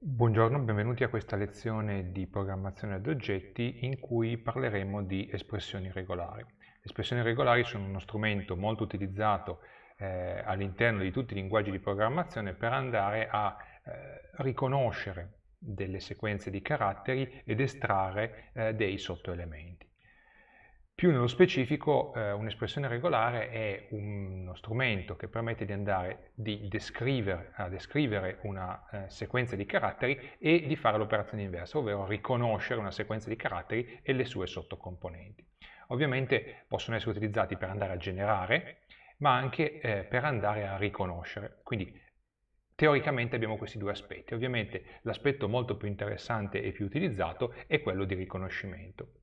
Buongiorno, benvenuti a questa lezione di programmazione ad oggetti in cui parleremo di espressioni regolari. Le espressioni regolari sono uno strumento molto utilizzato eh, all'interno di tutti i linguaggi di programmazione per andare a eh, riconoscere delle sequenze di caratteri ed estrarre eh, dei sottoelementi. Più nello specifico eh, un'espressione regolare è uno strumento che permette di andare di descrivere, a descrivere una eh, sequenza di caratteri e di fare l'operazione inversa, ovvero riconoscere una sequenza di caratteri e le sue sottocomponenti. Ovviamente possono essere utilizzati per andare a generare, ma anche eh, per andare a riconoscere. Quindi teoricamente abbiamo questi due aspetti. Ovviamente l'aspetto molto più interessante e più utilizzato è quello di riconoscimento.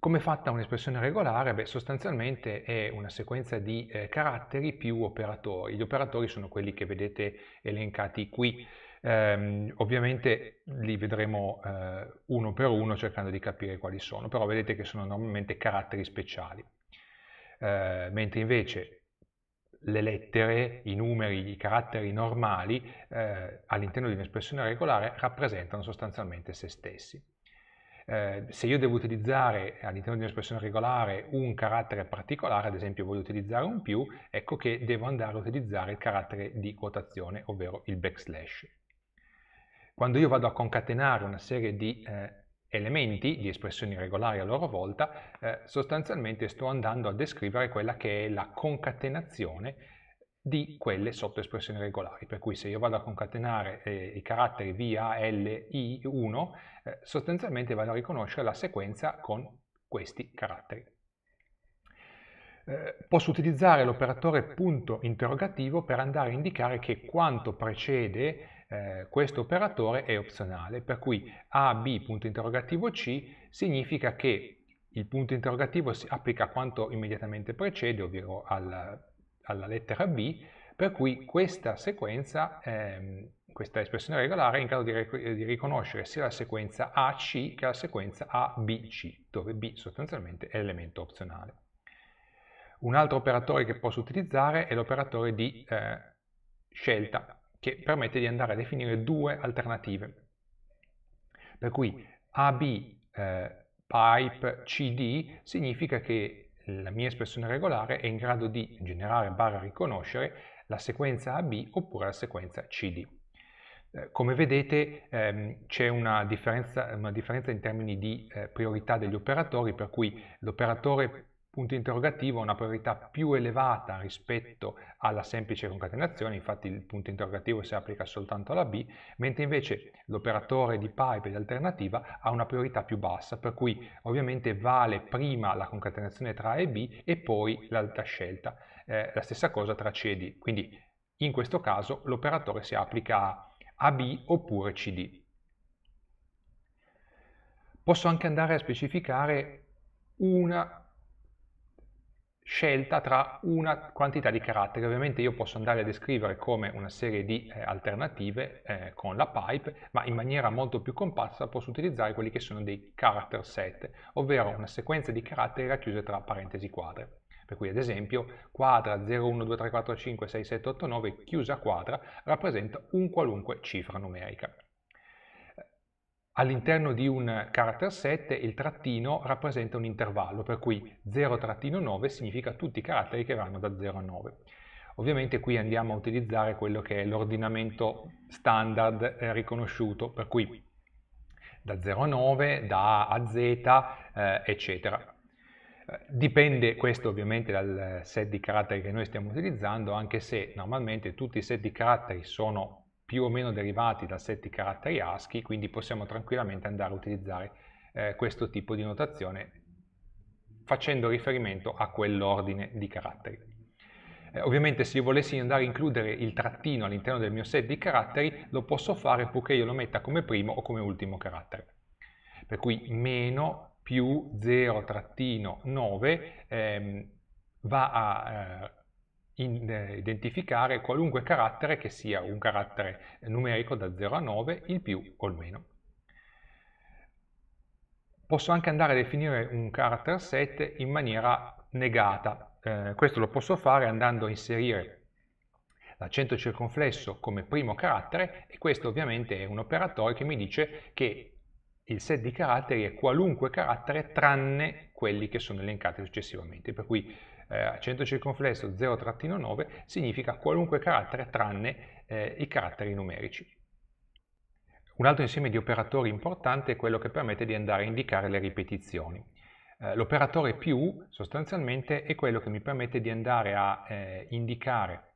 Come è fatta un'espressione regolare? Beh, sostanzialmente è una sequenza di eh, caratteri più operatori. Gli operatori sono quelli che vedete elencati qui. Eh, ovviamente li vedremo eh, uno per uno cercando di capire quali sono, però vedete che sono normalmente caratteri speciali. Eh, mentre invece le lettere, i numeri, i caratteri normali eh, all'interno di un'espressione regolare rappresentano sostanzialmente se stessi. Eh, se io devo utilizzare all'interno di un'espressione regolare un carattere particolare, ad esempio voglio utilizzare un più, ecco che devo andare a utilizzare il carattere di quotazione, ovvero il backslash. Quando io vado a concatenare una serie di eh, elementi, di espressioni regolari a loro volta, eh, sostanzialmente sto andando a descrivere quella che è la concatenazione di quelle sotto espressioni regolari, per cui se io vado a concatenare eh, i caratteri VA, L, I, 1, eh, sostanzialmente vado a riconoscere la sequenza con questi caratteri. Eh, posso utilizzare l'operatore punto interrogativo per andare a indicare che quanto precede eh, questo operatore è opzionale, per cui AB punto interrogativo C significa che il punto interrogativo si applica a quanto immediatamente precede, ovvero al alla lettera B, per cui questa sequenza, ehm, questa espressione regolare è in grado di, ric di riconoscere sia la sequenza AC che la sequenza ABC, dove B sostanzialmente è l'elemento opzionale. Un altro operatore che posso utilizzare è l'operatore di eh, scelta, che permette di andare a definire due alternative. Per cui AB eh, pipe CD significa che la mia espressione regolare è in grado di generare barra riconoscere la sequenza AB oppure la sequenza CD. Eh, come vedete ehm, c'è una differenza, una differenza, in termini di eh, priorità degli operatori, per cui l'operatore punto interrogativo ha una priorità più elevata rispetto alla semplice concatenazione, infatti il punto interrogativo si applica soltanto alla B, mentre invece l'operatore di pipe di alternativa ha una priorità più bassa, per cui ovviamente vale prima la concatenazione tra A e B e poi l'altra scelta. Eh, la stessa cosa tra C e D, quindi in questo caso l'operatore si applica a AB oppure CD. Posso anche andare a specificare una scelta tra una quantità di caratteri. Ovviamente io posso andare a descrivere come una serie di eh, alternative eh, con la pipe, ma in maniera molto più compatta posso utilizzare quelli che sono dei character set, ovvero una sequenza di caratteri racchiuse tra parentesi quadre. Per cui ad esempio quadra 0, chiusa quadra rappresenta un qualunque cifra numerica. All'interno di un character set il trattino rappresenta un intervallo, per cui 0-9 significa tutti i caratteri che vanno da 0 a 9. Ovviamente qui andiamo a utilizzare quello che è l'ordinamento standard eh, riconosciuto, per cui da 0 a 9, da A a Z, eh, eccetera. Dipende questo ovviamente dal set di caratteri che noi stiamo utilizzando, anche se normalmente tutti i set di caratteri sono più o meno derivati da set di caratteri ASCII, quindi possiamo tranquillamente andare a utilizzare eh, questo tipo di notazione facendo riferimento a quell'ordine di caratteri. Eh, ovviamente se io volessi andare a includere il trattino all'interno del mio set di caratteri lo posso fare purché io lo metta come primo o come ultimo carattere. Per cui meno più 0 trattino 9 ehm, va a eh, in, eh, identificare qualunque carattere che sia un carattere numerico da 0 a 9, il più o il meno. Posso anche andare a definire un character set in maniera negata. Eh, questo lo posso fare andando a inserire l'accento circonflesso come primo carattere e questo ovviamente è un operatore che mi dice che il set di caratteri è qualunque carattere tranne quelli che sono elencati successivamente. Per cui eh, centro circonflesso 0-9 significa qualunque carattere tranne eh, i caratteri numerici. Un altro insieme di operatori importante è quello che permette di andare a indicare le ripetizioni. Eh, L'operatore più sostanzialmente è quello che mi permette di andare a eh, indicare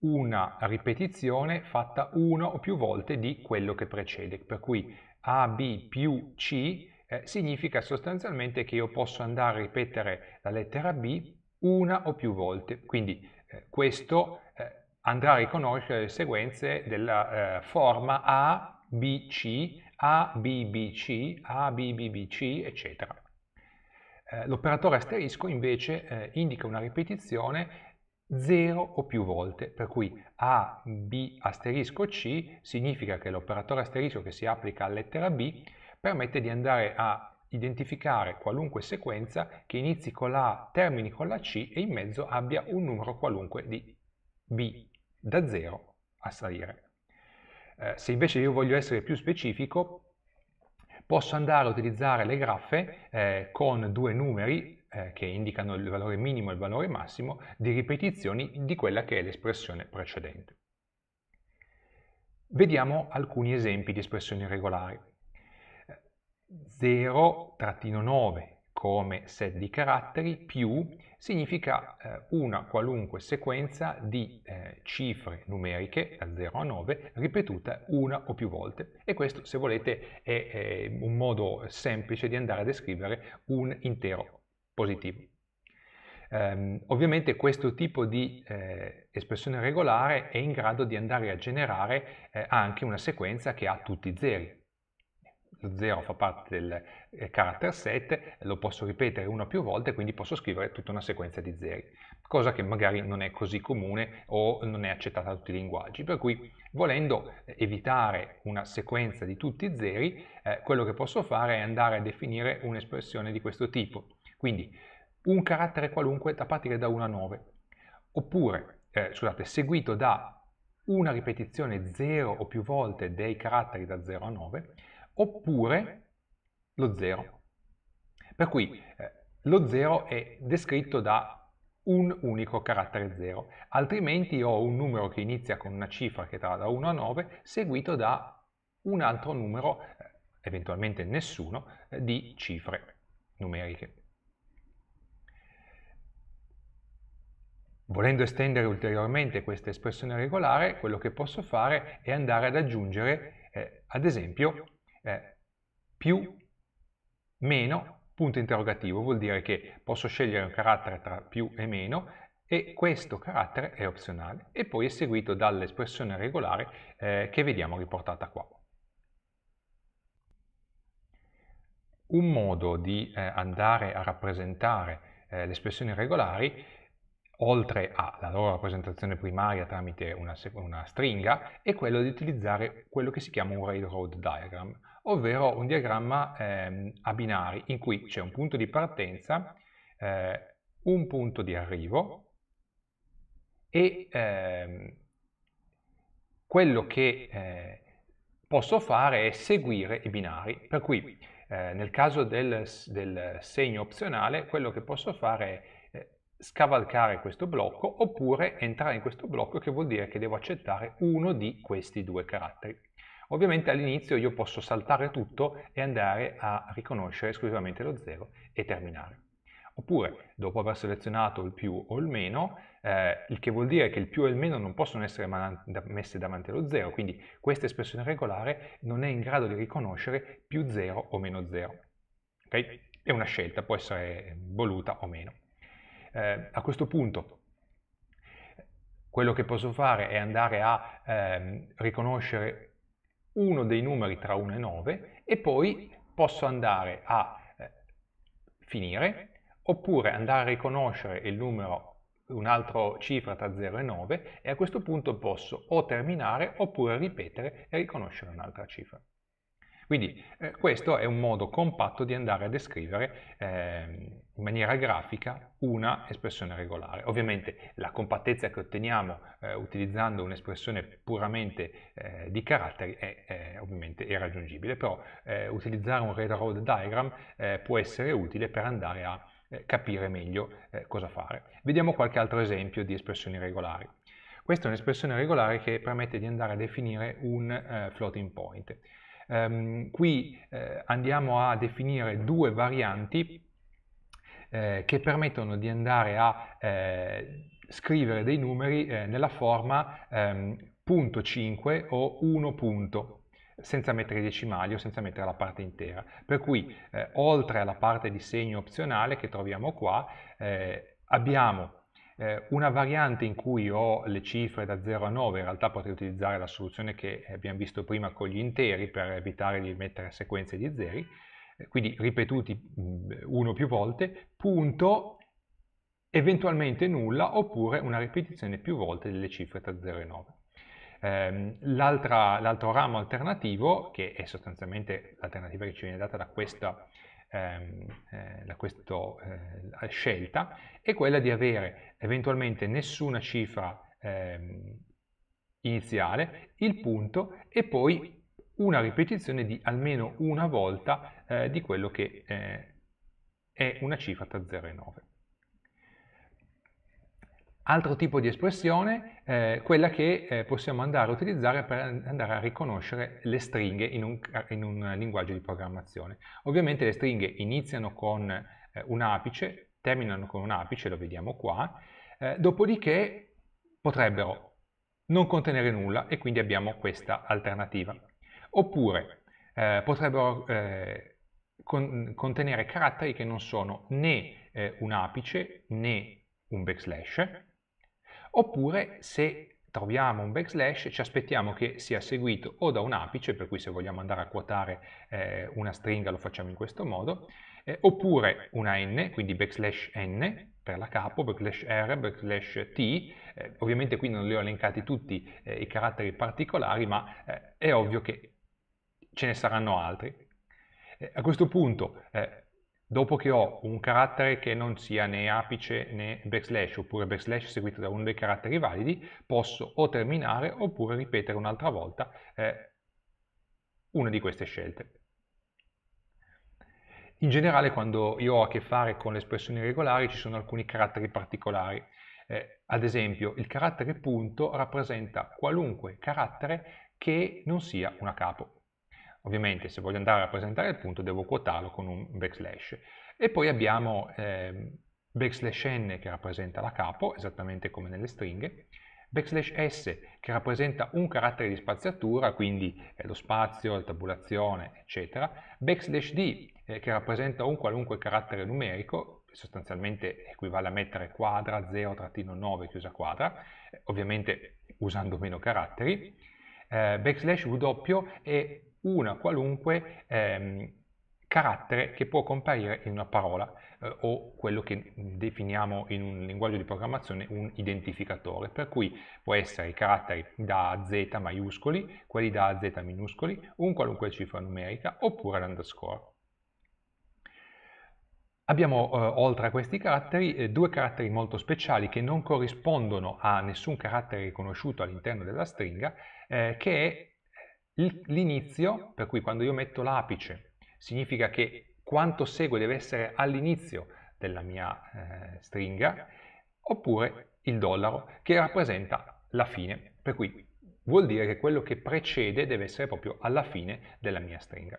una ripetizione fatta una o più volte di quello che precede, per cui AB più C eh, significa sostanzialmente che io posso andare a ripetere la lettera B una o più volte. Quindi eh, questo eh, andrà a riconoscere le sequenze della eh, forma A, B, C, A, B, B, C, A, B, B, B, C, eccetera. Eh, l'operatore asterisco invece eh, indica una ripetizione 0 o più volte, per cui A, B, asterisco C significa che l'operatore asterisco che si applica alla lettera B permette di andare a identificare qualunque sequenza che inizi con la A, termini con la C e in mezzo abbia un numero qualunque di B, da 0 a salire. Eh, se invece io voglio essere più specifico, posso andare a utilizzare le graffe eh, con due numeri eh, che indicano il valore minimo e il valore massimo di ripetizioni di quella che è l'espressione precedente. Vediamo alcuni esempi di espressioni regolari. 0-9 come set di caratteri più significa eh, una qualunque sequenza di eh, cifre numeriche da 0 a 9 ripetuta una o più volte e questo se volete è, è un modo semplice di andare a descrivere un intero positivo. Um, ovviamente questo tipo di eh, espressione regolare è in grado di andare a generare eh, anche una sequenza che ha tutti i zeri, lo 0 fa parte del eh, character set, lo posso ripetere una o più volte, quindi posso scrivere tutta una sequenza di zeri, cosa che magari non è così comune o non è accettata da tutti i linguaggi, per cui volendo evitare una sequenza di tutti i zeri, eh, quello che posso fare è andare a definire un'espressione di questo tipo, quindi un carattere qualunque da partire da 1 a 9, oppure, eh, scusate, seguito da una ripetizione 0 o più volte dei caratteri da 0 a 9, oppure lo 0. Per cui eh, lo 0 è descritto da un unico carattere 0, altrimenti ho un numero che inizia con una cifra che va da 1 a 9 seguito da un altro numero, eh, eventualmente nessuno, eh, di cifre numeriche. Volendo estendere ulteriormente questa espressione regolare, quello che posso fare è andare ad aggiungere, eh, ad esempio, eh, più, meno, punto interrogativo, vuol dire che posso scegliere un carattere tra più e meno e questo carattere è opzionale e poi è seguito dall'espressione regolare eh, che vediamo riportata qua. Un modo di eh, andare a rappresentare eh, le espressioni regolari oltre alla loro rappresentazione primaria tramite una, una, stringa, è quello di utilizzare quello che si chiama un railroad diagram, ovvero un diagramma eh, a binari in cui c'è un punto di partenza, eh, un punto di arrivo e eh, quello che eh, posso fare è seguire i binari, per cui eh, nel caso del, del, segno opzionale quello che posso fare è eh, scavalcare questo blocco oppure entrare in questo blocco che vuol dire che devo accettare uno di questi due caratteri. Ovviamente all'inizio io posso saltare tutto e andare a riconoscere esclusivamente lo 0 e terminare. Oppure, dopo aver selezionato il più o il meno, eh, il che vuol dire che il più e il meno non possono essere messe davanti allo 0, quindi questa espressione regolare non è in grado di riconoscere più 0 o meno 0. Okay? È una scelta, può essere voluta o meno. Eh, a questo punto quello che posso fare è andare a eh, riconoscere uno dei numeri tra 1 e 9 e poi posso andare a eh, finire oppure andare a riconoscere il numero un'altra cifra tra 0 e 9 e a questo punto posso o terminare oppure ripetere e riconoscere un'altra cifra. Quindi eh, questo è un modo compatto di andare a descrivere eh, in maniera grafica una espressione regolare. Ovviamente la compattezza che otteniamo eh, utilizzando un'espressione puramente eh, di caratteri è, è, ovviamente irraggiungibile, però eh, utilizzare un railroad diagram eh, può essere utile per andare a eh, capire meglio eh, cosa fare. Vediamo qualche altro esempio di espressioni regolari. Questa è un'espressione regolare che permette di andare a definire un floating point. Um, qui andiamo a definire due varianti eh, che permettono di andare a eh, scrivere dei numeri eh, nella forma ehm, 5 o 1 punto senza mettere i decimali o senza mettere la parte intera. Per cui, eh, oltre alla parte di segno opzionale che troviamo qua, eh, abbiamo eh, una variante in cui ho le cifre da 0 a 9, in realtà potrei utilizzare la soluzione che abbiamo visto prima con gli interi per evitare di mettere sequenze di zeri, eh, quindi ripetuti uno più volte, punto eventualmente nulla oppure una ripetizione più volte delle cifre tra 0 e 9. Ehm, l'altro ramo alternativo, che è sostanzialmente l'alternativa che ci viene data da questa, ehm, eh, da questo, eh, scelta, è quella di avere eventualmente nessuna cifra ehm, iniziale, il punto e poi una ripetizione di almeno una volta eh, di quello che eh, è una cifra tra 0 e 9. Altro tipo di espressione, eh, quella che eh, possiamo andare a utilizzare per andare a riconoscere le stringhe in un, in un linguaggio di programmazione. Ovviamente le stringhe iniziano con eh, un apice, terminano con un apice, lo vediamo qua, eh, dopodiché potrebbero non contenere nulla e quindi abbiamo questa alternativa. Oppure eh, potrebbero eh, con, contenere caratteri che non sono né eh, un apice né un backslash, oppure se troviamo un backslash ci aspettiamo che sia seguito o da un apice, per cui se vogliamo andare a quotare eh, una stringa lo facciamo in questo modo, eh, oppure una n, quindi backslash n per la capo, backslash r, backslash t, eh, ovviamente qui non li ho elencati tutti eh, i caratteri particolari, ma eh, è ovvio che ce ne saranno altri. Eh, a questo punto, eh, dopo che ho un carattere che non sia né apice né backslash, oppure backslash seguito da uno dei caratteri validi, posso o terminare oppure ripetere un'altra volta eh, una di queste scelte. In generale quando io ho a che fare con le espressioni regolari ci sono alcuni caratteri particolari. Eh, ad esempio il carattere punto rappresenta qualunque carattere che non sia una capo. Ovviamente se voglio andare a rappresentare il punto devo quotarlo con un backslash. E poi abbiamo eh, backslash n che rappresenta la capo, esattamente come nelle stringhe, backslash s che rappresenta un carattere di spaziatura, quindi lo spazio, la tabulazione, eccetera, backslash d eh, che rappresenta un qualunque carattere numerico, sostanzialmente equivale a mettere quadra 0-9 chiusa quadra, ovviamente usando meno caratteri, eh, backslash w doppio una qualunque ehm, carattere che può comparire in una parola eh, o quello che definiamo in un linguaggio di programmazione un identificatore, per cui può essere i caratteri da z maiuscoli, quelli da z minuscoli, un qualunque cifra numerica oppure l'underscore. Abbiamo eh, oltre a questi caratteri eh, due caratteri molto speciali che non corrispondono a nessun carattere riconosciuto all'interno della stringa, eh, che è l'inizio, per cui quando io metto l'apice, significa che quanto segue deve essere all'inizio della mia eh, stringa, oppure il dollaro, che rappresenta la fine, per cui vuol dire che quello che precede deve essere proprio alla fine della mia stringa.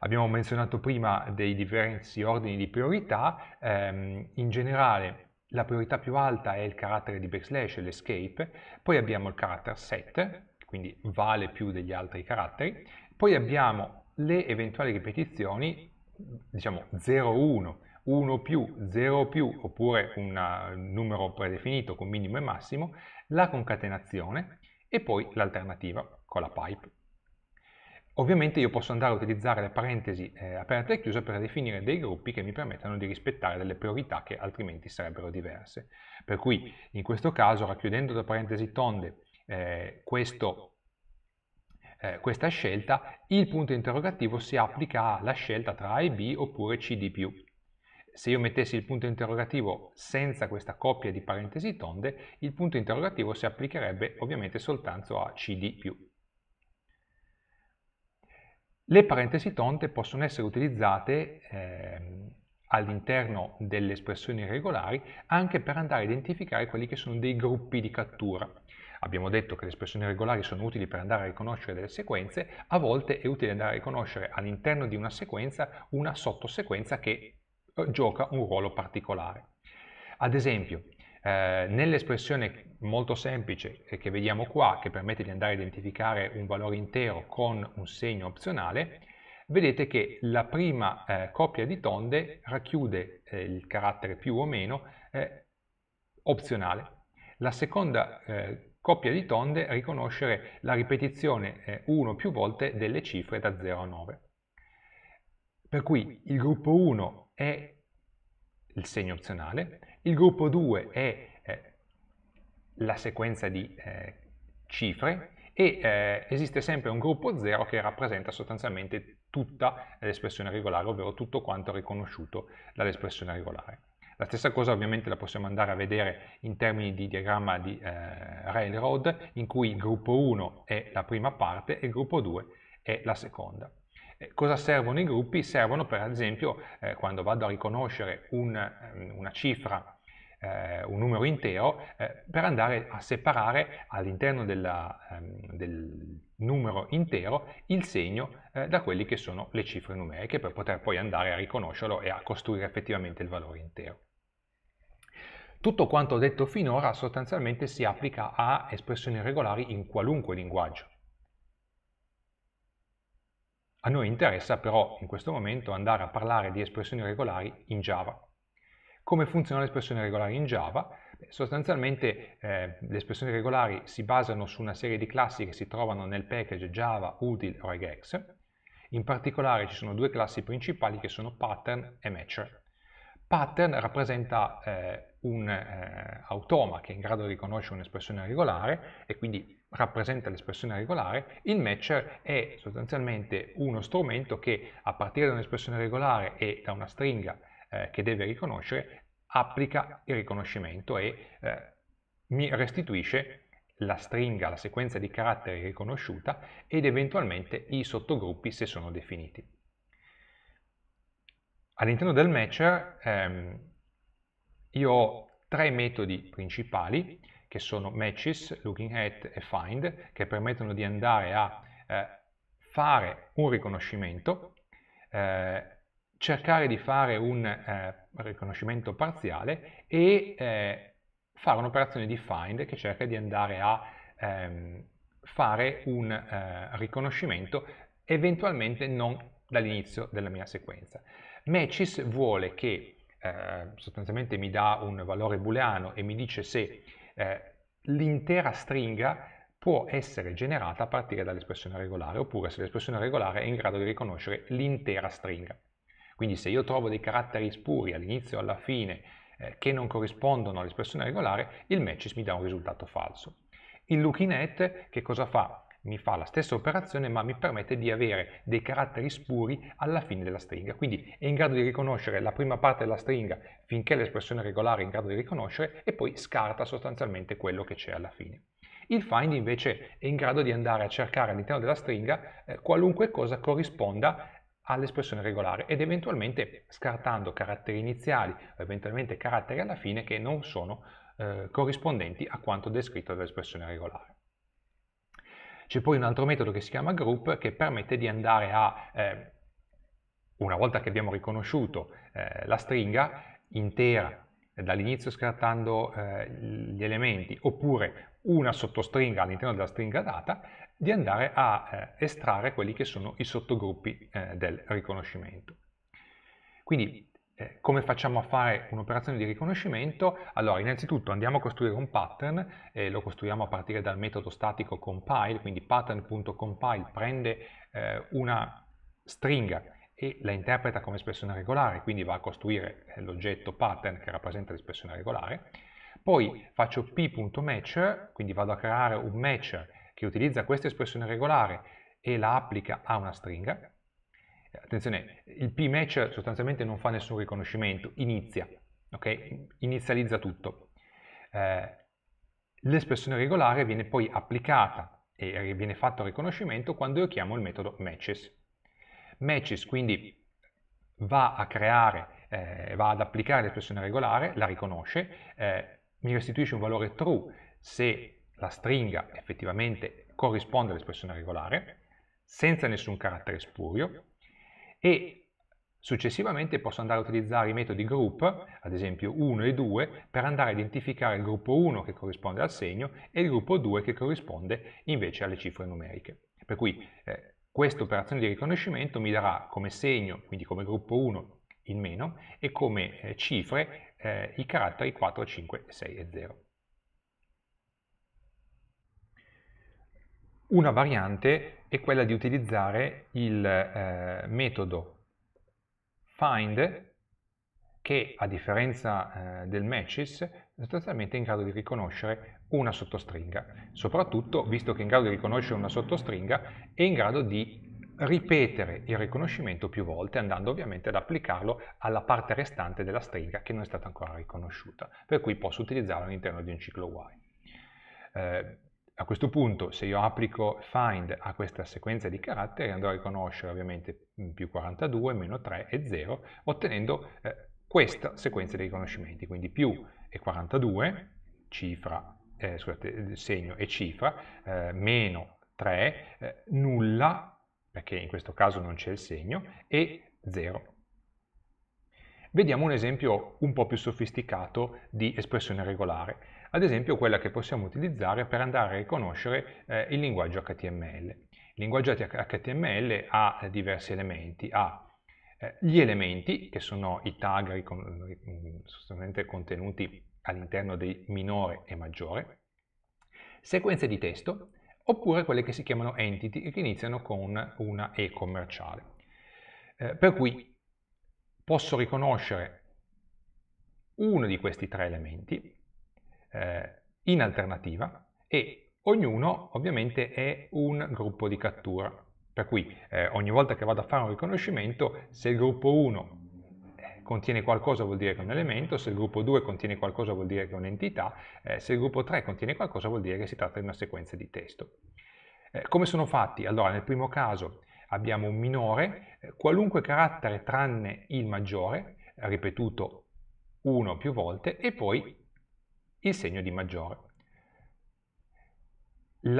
Abbiamo menzionato prima dei diversi ordini di priorità, ehm, in generale la priorità più alta è il carattere di backslash, l'escape, poi abbiamo il carattere set, quindi vale più degli altri caratteri. Poi abbiamo le eventuali ripetizioni, diciamo 0, 1, 1 più, 0 più, oppure un eh, numero predefinito con minimo e massimo, la concatenazione e poi l'alternativa con la pipe. Ovviamente io posso andare a utilizzare le parentesi eh, aperte e chiuse per definire dei gruppi che mi permettano di rispettare delle priorità che altrimenti sarebbero diverse. Per cui in questo caso racchiudendo le parentesi tonde eh, questo, eh, questa scelta, il punto interrogativo si applica alla scelta tra A e B oppure C di più. Se io mettessi il punto interrogativo senza questa coppia di parentesi tonde, il punto interrogativo si applicherebbe ovviamente soltanto a C di più. Le parentesi tonde possono essere utilizzate eh, all'interno delle espressioni regolari anche per andare a identificare quelli che sono dei gruppi di cattura abbiamo detto che le espressioni regolari sono utili per andare a riconoscere delle sequenze, a volte è utile andare a riconoscere all'interno di una sequenza una sottosequenza che eh, gioca un ruolo particolare. Ad esempio, eh, nell'espressione molto semplice eh, che vediamo qua, che permette di andare a identificare un valore intero con un segno opzionale, vedete che la prima eh, coppia di tonde racchiude eh, il carattere più o meno eh, opzionale. La seconda eh, coppia di tonde riconoscere la ripetizione eh, 1 più volte delle cifre da 0 a 9. Per cui il gruppo 1 è il segno opzionale, il gruppo 2 è eh, la sequenza di eh, cifre e eh, esiste sempre un gruppo 0 che rappresenta sostanzialmente tutta l'espressione regolare, ovvero tutto quanto riconosciuto dall'espressione regolare. La stessa cosa ovviamente la possiamo andare a vedere in termini di diagramma di eh, railroad in cui il gruppo 1 è la prima parte e il gruppo 2 è la seconda. Eh, cosa servono i gruppi? Servono per esempio eh, quando vado a riconoscere un, ehm, una cifra eh, un numero intero eh, per andare a separare all'interno ehm, del, numero intero il segno eh, da quelli che sono le cifre numeriche per poter poi andare a riconoscerlo e a costruire effettivamente il valore intero. Tutto quanto detto finora sostanzialmente si applica a espressioni regolari in qualunque linguaggio. A noi interessa però in questo momento andare a parlare di espressioni regolari in Java. Come funzionano le espressioni regolari in Java? Sostanzialmente eh, le espressioni regolari si basano su una serie di classi che si trovano nel package Java, Util o regex. In particolare ci sono due classi principali che sono pattern e matcher. Pattern rappresenta eh, un eh, automa che è in grado di riconoscere un'espressione regolare e quindi rappresenta l'espressione regolare, il matcher è sostanzialmente uno strumento che a partire da un'espressione regolare e da una stringa eh, che deve riconoscere applica il riconoscimento e eh, mi restituisce la stringa, la sequenza di caratteri riconosciuta ed eventualmente i sottogruppi se sono definiti. All'interno del matcher ehm, io ho tre metodi principali che sono matches, looking at e find che permettono di andare a eh, fare un riconoscimento eh, cercare di fare un eh, riconoscimento parziale e eh, fare un'operazione di find che cerca di andare a ehm, fare un eh, riconoscimento eventualmente non dall'inizio della mia sequenza. Matches vuole che eh, sostanzialmente mi dà un valore booleano e mi dice se eh, l'intera stringa può essere generata a partire dall'espressione regolare oppure se l'espressione regolare è in grado di riconoscere l'intera stringa. Quindi se io trovo dei caratteri spuri all'inizio e alla fine eh, che non corrispondono all'espressione regolare, il matches mi dà un risultato falso. Il lookinet che cosa fa? Mi fa la stessa operazione ma mi permette di avere dei caratteri spuri alla fine della stringa, quindi è in grado di riconoscere la prima parte della stringa finché l'espressione regolare è in grado di riconoscere e poi scarta sostanzialmente quello che c'è alla fine. Il find invece è in grado di andare a cercare all'interno della stringa eh, qualunque cosa corrisponda all'espressione regolare ed eventualmente scartando caratteri iniziali o eventualmente caratteri alla fine che non sono eh, corrispondenti a quanto descritto dall'espressione regolare. C'è poi un altro metodo che si chiama group che permette di andare a, eh, una volta che abbiamo riconosciuto eh, la stringa intera dall'inizio scartando eh, gli elementi oppure una sottostringa all'interno della stringa data, di andare a eh, estrarre quelli che sono i sottogruppi eh, del riconoscimento. Quindi eh, come facciamo a fare un'operazione di riconoscimento? Allora, innanzitutto andiamo a costruire un pattern, eh, lo costruiamo a partire dal metodo statico compile, quindi pattern.compile prende eh, una stringa e la interpreta come espressione regolare, quindi va a costruire eh, l'oggetto pattern che rappresenta l'espressione regolare. Poi faccio p.match, quindi vado a creare un match che utilizza questa espressione regolare e la applica a una stringa, attenzione, il pmatcher sostanzialmente non fa nessun riconoscimento, inizia, okay? inizializza tutto. Eh, l'espressione regolare viene poi applicata e viene fatto riconoscimento quando io chiamo il metodo matches. Matches quindi va a creare, eh, va ad applicare l'espressione regolare, la riconosce, eh, mi restituisce un valore true se la stringa effettivamente corrisponde all'espressione regolare, senza nessun carattere spurio, e successivamente posso andare a utilizzare i metodi group, ad esempio 1 e 2, per andare a identificare il gruppo 1 che corrisponde al segno e il gruppo 2 che corrisponde invece alle cifre numeriche. Per cui eh, questa operazione di riconoscimento mi darà come segno, quindi come gruppo 1, in meno e come eh, cifre eh, i caratteri 4, 5, 6 e 0. Una variante è quella di utilizzare il eh, metodo find che a differenza eh, del matches sostanzialmente è in grado di riconoscere una sottostringa. Soprattutto, visto che è in grado di riconoscere una sottostringa, è in grado di ripetere il riconoscimento più volte andando ovviamente ad applicarlo alla parte restante della stringa che non è stata ancora riconosciuta, per cui posso utilizzarlo all'interno di un ciclo while. Eh, a questo punto se io applico find a questa sequenza di caratteri andrò a riconoscere ovviamente mm, più 42, meno 3 e 0 ottenendo eh, questa sequenza di riconoscimenti, quindi più e 42, cifra, eh, scusate, segno e cifra, eh, meno 3, eh, nulla, perché in questo caso non c'è il segno, e 0. Vediamo un esempio un po' più sofisticato di espressione regolare ad esempio quella che possiamo utilizzare per andare a riconoscere eh, il linguaggio HTML. Il linguaggio HTML ha eh, diversi elementi, ha eh, gli elementi, che sono i tag mm, sostanzialmente contenuti all'interno dei minore e maggiore, sequenze di testo, oppure quelle che si chiamano entity, e che iniziano con una E commerciale. Eh, per cui posso riconoscere uno di questi tre elementi eh, in alternativa e ognuno ovviamente è un gruppo di cattura. Per cui eh, ogni volta che vado a fare un riconoscimento, se il gruppo 1 eh, contiene qualcosa vuol dire che è un elemento, se il gruppo 2 contiene qualcosa vuol dire che è un'entità, eh, se il gruppo 3 contiene qualcosa vuol dire che si tratta di una sequenza di testo. Eh, come sono fatti? Allora, nel primo caso abbiamo un minore, eh, qualunque carattere tranne il maggiore, ripetuto uno o più volte, e poi il segno di maggiore. Eh,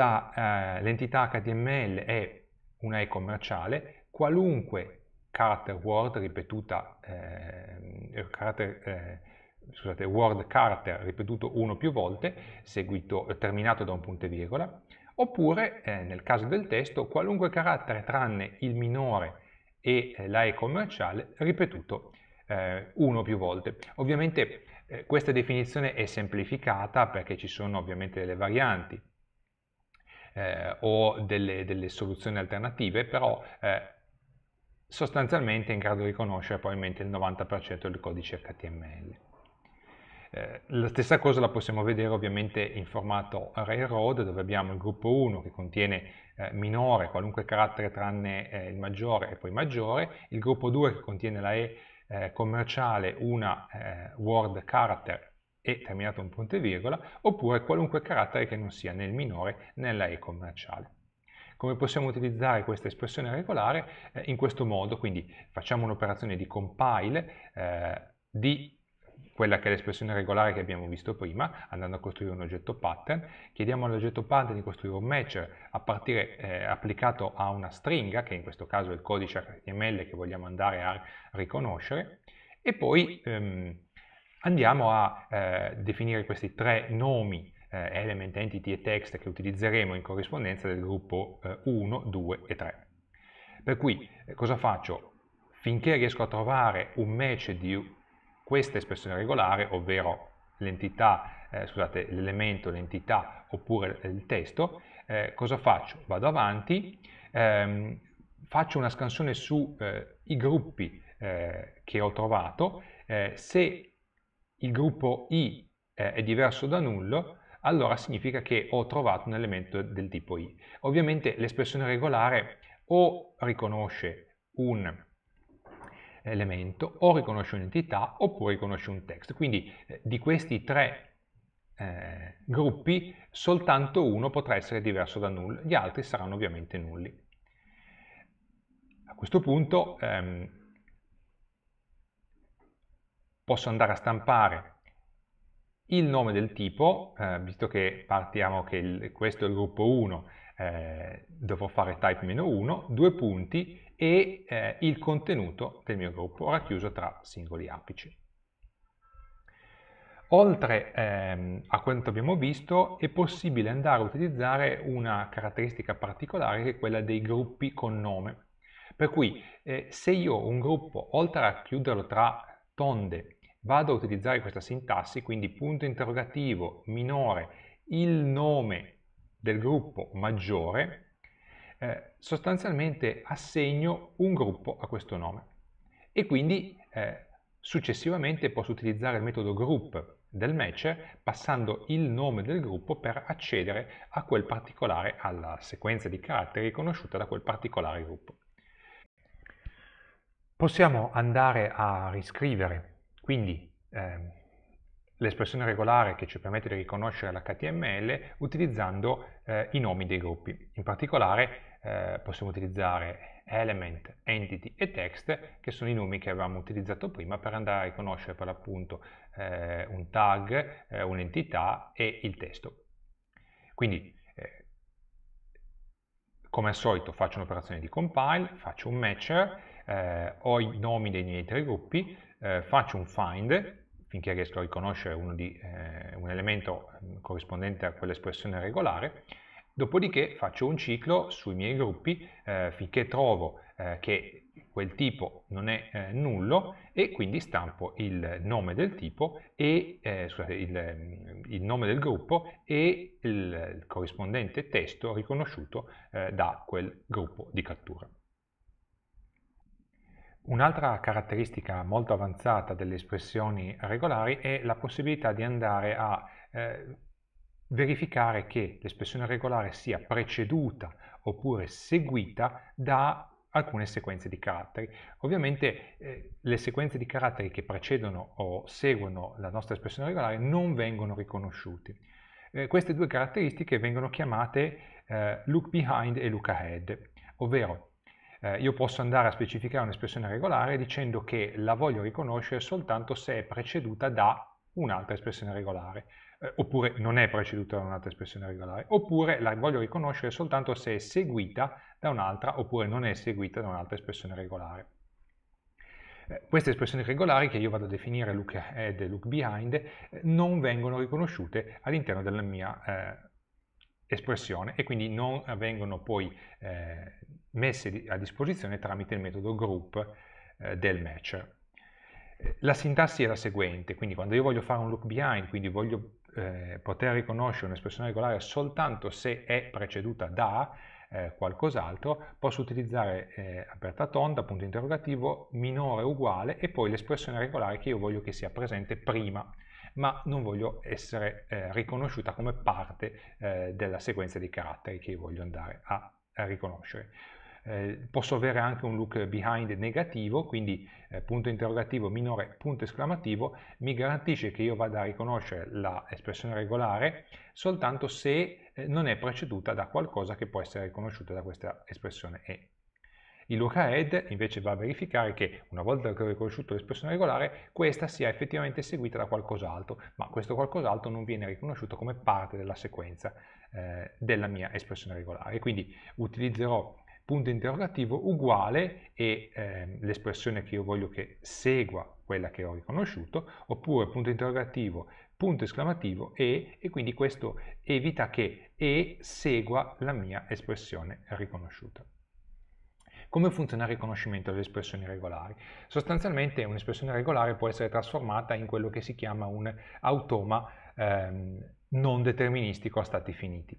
l'entità eh, HTML è una E commerciale, qualunque character word ripetuta, eh, character, eh, scusate, word character ripetuto uno più volte, seguito, terminato da un punto e virgola, oppure eh, nel caso del testo qualunque carattere tranne il minore e eh, la E commerciale ripetuto eh, uno o più volte. Ovviamente eh, questa definizione è semplificata perché ci sono ovviamente delle varianti eh, o delle, delle, soluzioni alternative, però eh, sostanzialmente è in grado di riconoscere probabilmente il 90% del codice HTML. Eh, la stessa cosa la possiamo vedere ovviamente in formato Railroad dove abbiamo il gruppo 1 che contiene eh, minore qualunque carattere tranne eh, il maggiore e poi maggiore, il gruppo 2 che contiene la E eh, commerciale una eh, word character e terminato un punto e virgola, oppure qualunque carattere che non sia nel minore nella e commerciale. Come possiamo utilizzare questa espressione regolare? Eh, in questo modo, quindi facciamo un'operazione di compile eh, di quella che è l'espressione regolare che abbiamo visto prima, andando a costruire un oggetto pattern, chiediamo all'oggetto pattern di costruire un matcher a partire, eh, applicato a una stringa, che in questo caso è il codice HTML che vogliamo andare a riconoscere, e poi ehm, andiamo a eh, definire questi tre nomi eh, element, entity e text che utilizzeremo in corrispondenza del gruppo 1, eh, 2 e 3. Per cui eh, cosa faccio? Finché riesco a trovare un match di questa espressione regolare, ovvero eh, l'elemento, eh, l'entità oppure il testo, eh, cosa faccio? Vado avanti, ehm, faccio una scansione sui eh, gruppi eh, che ho trovato, eh, se il gruppo I è diverso da nullo, allora significa che ho trovato un elemento del tipo i. Ovviamente l'espressione regolare o riconosce un elemento o riconosce un'entità oppure riconosce un text. Quindi eh, di questi tre eh, gruppi soltanto uno potrà essere diverso da null, gli altri saranno ovviamente nulli. A questo punto ehm, posso andare a stampare il nome del tipo, eh, visto che partiamo che il, questo è il gruppo 1, eh, dovrò fare type-1, due punti, e eh, il contenuto del mio gruppo racchiuso tra singoli apici. Oltre ehm, a quanto abbiamo visto è possibile andare a utilizzare una caratteristica particolare che è quella dei gruppi con nome. Per cui eh, se io un gruppo, oltre a racchiuderlo tra tonde, vado a utilizzare questa sintassi, quindi punto interrogativo minore, il nome del gruppo maggiore, eh, sostanzialmente assegno un gruppo a questo nome e quindi eh, successivamente posso utilizzare il metodo group del match passando il nome del gruppo per accedere a quel particolare, alla sequenza di caratteri riconosciuta da quel particolare gruppo. Possiamo andare a riscrivere quindi eh, l'espressione regolare che ci permette di riconoscere l'HTML utilizzando eh, i nomi dei gruppi. In particolare eh, possiamo utilizzare element, entity e text che sono i nomi che avevamo utilizzato prima per andare a riconoscere per l'appunto eh, un tag, eh, un'entità e il testo. Quindi eh, come al solito faccio un'operazione di compile, faccio un matcher, eh, ho i nomi dei miei tre gruppi, eh, faccio un find finché riesco a riconoscere di, un elemento mm, corrispondente a quell'espressione regolare Dopodiché faccio un ciclo sui miei gruppi eh, finché trovo eh, che quel tipo non è eh, nullo e quindi stampo il nome del tipo e eh, scusate, il, il, nome del gruppo e il, il corrispondente testo riconosciuto eh, da quel gruppo di cattura. Un'altra caratteristica molto avanzata delle espressioni regolari è la possibilità di andare a eh, verificare che l'espressione regolare sia preceduta oppure seguita da alcune sequenze di caratteri. Ovviamente eh, le sequenze di caratteri che precedono o seguono la nostra espressione regolare non vengono riconosciuti. Eh, queste due caratteristiche vengono chiamate eh, look behind e look ahead, ovvero eh, io posso andare a specificare un'espressione regolare dicendo che la voglio riconoscere soltanto se è preceduta da un'altra espressione regolare. Eh, oppure non è preceduta da un'altra espressione regolare, oppure la voglio riconoscere soltanto se è seguita da un'altra oppure non è seguita da un'altra espressione regolare. Eh, queste espressioni regolari che io vado a definire look head e look behind eh, non vengono riconosciute all'interno della mia espressione e quindi non vengono poi messe a disposizione tramite il metodo group del matcher. La sintassi è la seguente, quindi quando io voglio fare un look behind, quindi voglio eh, poter riconoscere un'espressione regolare soltanto se è preceduta da eh, qualcos'altro, posso utilizzare eh, aperta tonda, punto interrogativo, minore uguale e poi l'espressione regolare che io voglio che sia presente prima ma non voglio essere eh, riconosciuta come parte eh, della sequenza di caratteri che io voglio andare a riconoscere. Eh, posso avere anche un look behind negativo, quindi eh, punto interrogativo minore punto esclamativo, mi garantisce che io vada a riconoscere l'espressione regolare soltanto se eh, non è preceduta da qualcosa che può essere riconosciuta da questa espressione e. Il look ahead invece va a verificare che una volta che ho riconosciuto l'espressione regolare, questa sia effettivamente seguita da qualcos'altro, ma questo qualcos'altro non viene riconosciuto come parte della sequenza eh, della mia espressione regolare. Quindi utilizzerò punto interrogativo uguale e eh, l'espressione che io voglio che segua quella che ho riconosciuto, oppure punto interrogativo, punto esclamativo e, e quindi questo evita che e segua la mia espressione riconosciuta. Come funziona il riconoscimento delle espressioni regolari? Sostanzialmente un'espressione regolare può essere trasformata in quello che si chiama un automa ehm, non deterministico a stati finiti.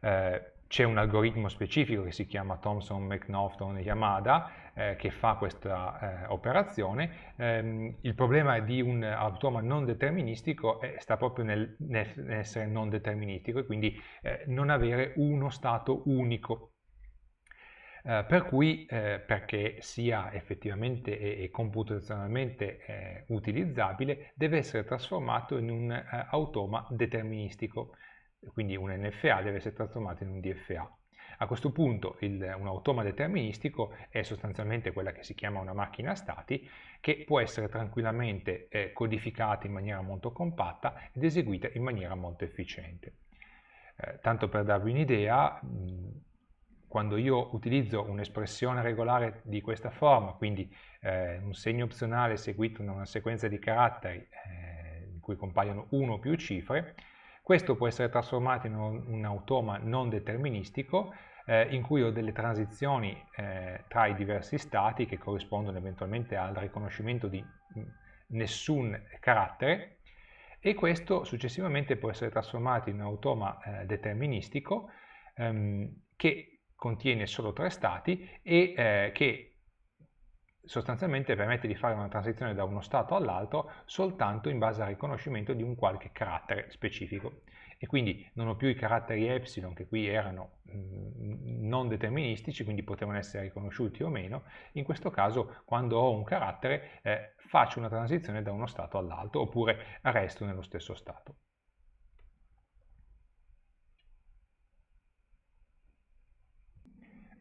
Eh, c'è un algoritmo specifico che si chiama Thomson, McNaughton Yamada eh, che fa questa eh, operazione. Eh, il problema di un automa non deterministico eh, sta proprio nel, nel, essere non deterministico e quindi eh, non avere uno stato unico. Eh, per cui, perché sia effettivamente e, e computazionalmente utilizzabile, deve essere trasformato in un automa deterministico quindi un NFA deve essere trasformato in un DFA. A questo punto il, un automa deterministico è sostanzialmente quella che si chiama una macchina stati che può essere tranquillamente eh, codificata in maniera molto compatta ed eseguita in maniera molto efficiente. Eh, tanto per darvi un'idea, quando io utilizzo un'espressione regolare di questa forma, quindi eh, un segno opzionale seguito da una sequenza di caratteri eh, in cui compaiono uno o più cifre, questo può essere trasformato in un, automa non deterministico eh, in cui ho delle transizioni eh, tra i diversi stati che corrispondono eventualmente al riconoscimento di mm, nessun carattere e questo successivamente può essere trasformato in un automa eh, deterministico ehm, che contiene solo tre stati e eh, che sostanzialmente permette di fare una transizione da uno stato all'altro soltanto in base al riconoscimento di un qualche carattere specifico e quindi non ho più i caratteri epsilon che qui erano mm, non deterministici quindi potevano essere riconosciuti o meno in questo caso quando ho un carattere eh, faccio una transizione da uno stato all'altro oppure resto nello stesso stato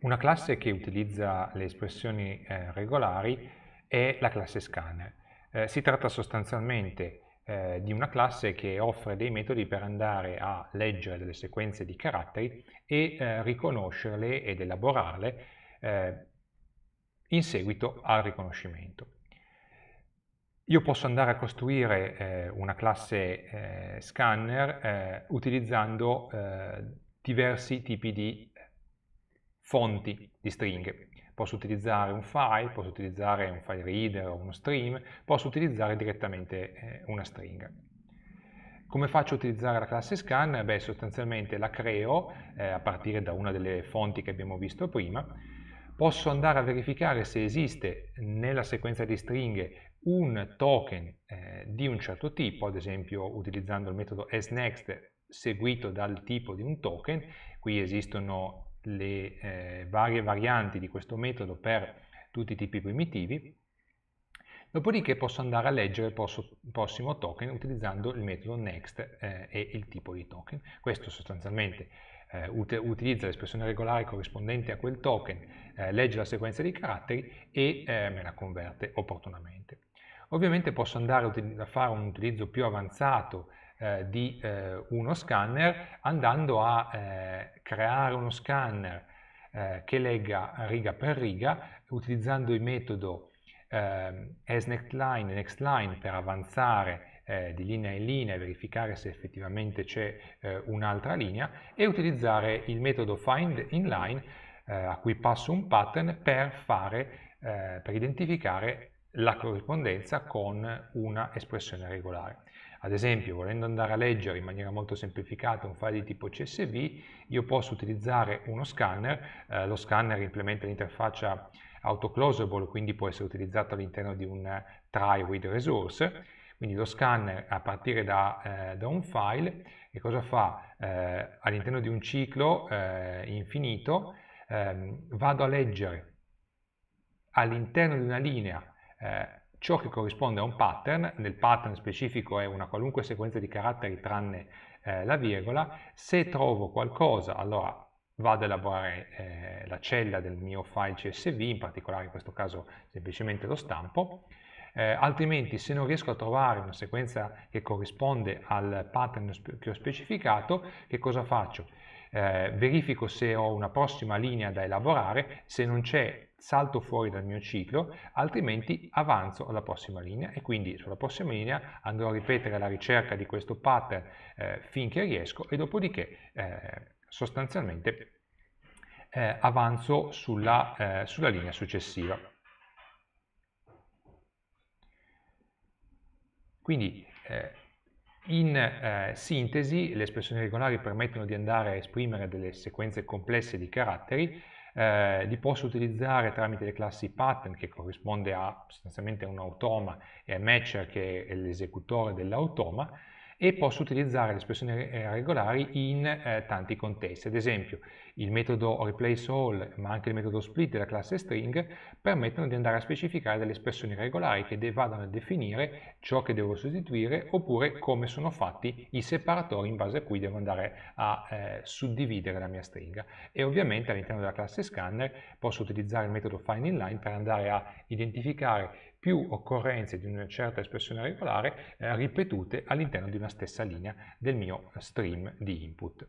Una classe che utilizza le espressioni eh, regolari è la classe scanner. Eh, si tratta sostanzialmente eh, di una classe che offre dei metodi per andare a leggere delle sequenze di caratteri e eh, riconoscerle ed elaborarle eh, in seguito al riconoscimento. Io posso andare a costruire eh, una classe eh, scanner eh, utilizzando eh, diversi tipi di fonti di stringhe. Posso utilizzare un file, posso utilizzare un file reader o uno stream, posso utilizzare direttamente eh, una stringa. Come faccio a utilizzare la classe scan? Beh, sostanzialmente la creo eh, a partire da una delle fonti che abbiamo visto prima. Posso andare a verificare se esiste nella sequenza di stringhe un token eh, di un certo tipo, ad esempio utilizzando il metodo sNext seguito dal tipo di un token. Qui esistono le eh, varie varianti di questo metodo per tutti i tipi primitivi, dopodiché posso andare a leggere il posso, prossimo token utilizzando il metodo next eh, e il tipo di token. Questo sostanzialmente eh, ut utilizza l'espressione regolare corrispondente a quel token, eh, legge la sequenza di caratteri e eh, me la converte opportunamente. Ovviamente posso andare a fare un utilizzo più avanzato eh, di eh, uno scanner andando a eh, creare uno scanner eh, che legga riga per riga utilizzando il metodo as next e NextLine per avanzare di linea in linea e verificare se effettivamente c'è un'altra linea e utilizzare il metodo findInline inline a cui passo un pattern per fare per identificare la corrispondenza con una espressione regolare. Ad esempio, volendo andare a leggere in maniera molto semplificata un file di tipo CSV, io posso utilizzare uno scanner, eh, lo scanner implementa l'interfaccia autoclosable, quindi può essere utilizzato all'interno di un eh, try with resource, quindi lo scanner a partire da, eh, da un file, che cosa fa? Eh, all'interno di un ciclo eh, infinito ehm, vado a leggere all'interno di una linea eh, ciò che corrisponde a un pattern, nel pattern specifico è una qualunque sequenza di caratteri tranne eh, la virgola, se trovo qualcosa allora vado a elaborare eh, la cella del mio file CSV, in particolare in questo caso semplicemente lo stampo, eh, altrimenti se non riesco a trovare una sequenza che corrisponde al pattern che ho specificato, che cosa faccio? Eh, verifico se ho una prossima linea da elaborare, se non c'è salto fuori dal mio ciclo, altrimenti avanzo alla prossima linea e quindi sulla prossima linea andrò a ripetere la ricerca di questo pattern eh, finché riesco e dopodiché eh, sostanzialmente eh, avanzo sulla, eh, sulla linea successiva. Quindi eh, in eh, sintesi le espressioni regolari permettono di andare a esprimere delle sequenze complesse di caratteri eh, li posso utilizzare tramite le classi pattern che corrisponde a sostanzialmente a un automa e a matcher che è l'esecutore dell'automa e posso utilizzare le espressioni eh, regolari in eh, tanti contesti. Ad esempio, il metodo replaceAll, ma anche il metodo split della classe string, permettono di andare a specificare delle espressioni regolari che vadano a definire ciò che devo sostituire oppure come sono fatti i separatori in base a cui devo andare a eh, suddividere la mia stringa. E ovviamente all'interno della classe scanner posso utilizzare il metodo findInline per andare a identificare più occorrenze di una certa espressione regolare eh, ripetute all'interno di una stessa linea del mio stream di input.